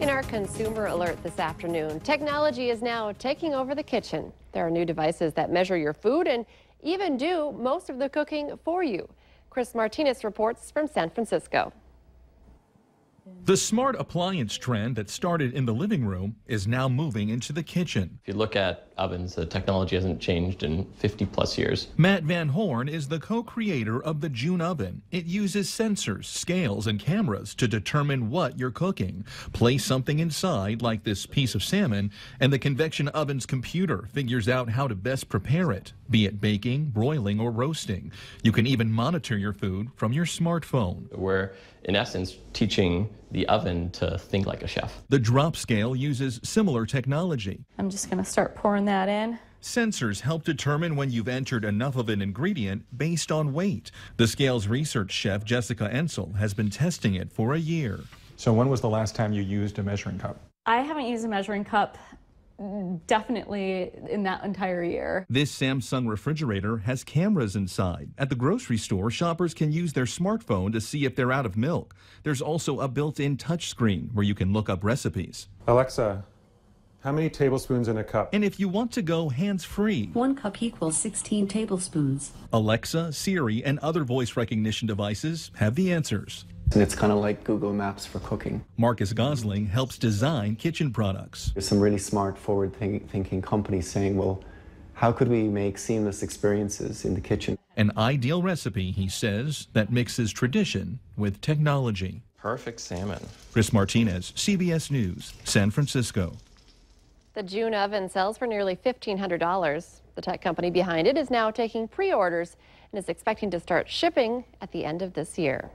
In our consumer alert this afternoon, technology is now taking over the kitchen. There are new devices that measure your food and even do most of the cooking for you. Chris Martinez reports from San Francisco. The smart appliance trend that started in the living room is now moving into the kitchen. If you look at ovens. The technology hasn't changed in 50 plus years. Matt Van Horn is the co creator of the June Oven. It uses sensors, scales, and cameras to determine what you're cooking. Place something inside, like this piece of salmon, and the convection oven's computer figures out how to best prepare it, be it baking, broiling, or roasting. You can even monitor your food from your smartphone. We're, in essence, teaching the oven to think like a chef. The drop scale uses similar technology. I'm just going to start pouring that in. Sensors help determine when you've entered enough of an ingredient based on weight. The scale's research chef, Jessica Ensel, has been testing it for a year. So, when was the last time you used a measuring cup? I haven't used a measuring cup definitely in that entire year. This Samsung refrigerator has cameras inside. At the grocery store, shoppers can use their smartphone to see if they're out of milk. There's also a built-in touchscreen where you can look up recipes. Alexa, how many tablespoons in a cup? And if you want to go hands-free... One cup equals 16 tablespoons. Alexa, Siri, and other voice recognition devices have the answers. And It's kind of like Google Maps for cooking. Marcus Gosling helps design kitchen products. There's some really smart, forward think thinking companies saying, well, how could we make seamless experiences in the kitchen? An ideal recipe, he says, that mixes tradition with technology. Perfect salmon. Chris Martinez, CBS News, San Francisco. The June oven sells for nearly $1,500. The tech company behind it is now taking pre orders and is expecting to start shipping at the end of this year.